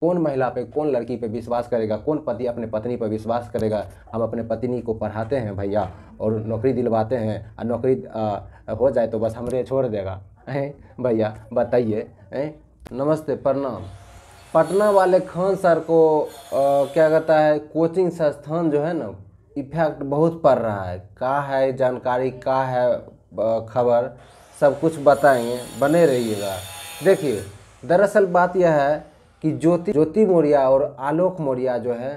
कौन महिला पे कौन लड़की पे विश्वास करेगा कौन पति अपने पत्नी पर विश्वास करेगा हम अपने पत्नी को पढ़ाते हैं भैया और नौकरी दिलवाते हैं और नौकरी हो जाए तो बस हमरे छोड़ देगा हैं भैया बताइए हैं नमस्ते प्रणाम पटना वाले खान सर को आ, क्या कहता है कोचिंग संस्थान जो है ना इफेक्ट बहुत पड़ रहा है का है जानकारी का है खबर सब कुछ बताएंगे बने रहिएगा देखिए दरअसल बात यह है कि ज्योति ज्योति मौर्या और आलोक मौर्या जो है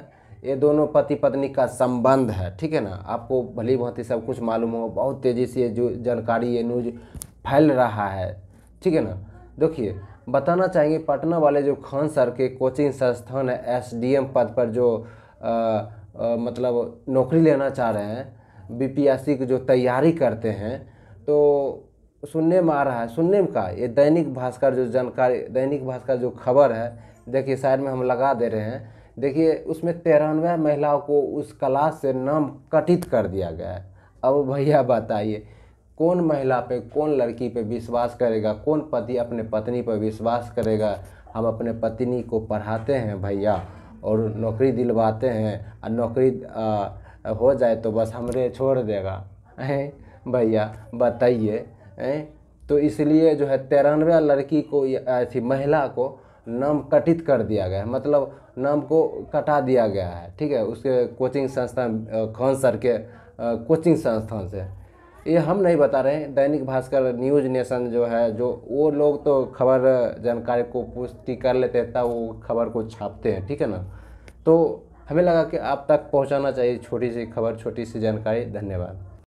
ये दोनों पति पत्नी का संबंध है ठीक है ना आपको भली भांति सब कुछ मालूम हो बहुत तेज़ी से जो जानकारी ये न्यूज फैल रहा है ठीक है ना देखिए बताना चाहेंगे पटना वाले जो खान सर के कोचिंग संस्थान है एसडीएम पद पर जो आ, आ, मतलब नौकरी लेना चाह रहे हैं बीपीएससी की जो तैयारी करते हैं तो तो सुनने में आ रहा है सुनने में का ये दैनिक भास्कर जो जानकारी दैनिक भास्कर जो खबर है देखिए साइड में हम लगा दे रहे हैं देखिए उसमें तिरानवे महिलाओं को उस क्लास से नाम कटित कर दिया गया है अब भैया बताइए कौन महिला पे कौन लड़की पे विश्वास करेगा कौन पति अपने पत्नी पर विश्वास करेगा हम अपने पत्नी को पढ़ाते हैं भैया और नौकरी दिलवाते हैं और नौकरी हो जाए तो बस हमरे छोड़ देगा हैं भैया बताइए है तो इसलिए जो है तिरानवे लड़की को ऐसी महिला को नाम कटित कर दिया गया है मतलब नाम को कटा दिया गया है ठीक है उसके कोचिंग संस्थान खान सर के कोचिंग संस्थान से ये हम नहीं बता रहे हैं दैनिक भास्कर न्यूज नेशन जो है जो वो लोग तो खबर जानकारी को पुष्टि कर लेते हैं तब वो खबर को छापते हैं ठीक है ना तो हमें लगा कि आप तक पहुंचाना चाहिए छोटी सी खबर छोटी सी जानकारी धन्यवाद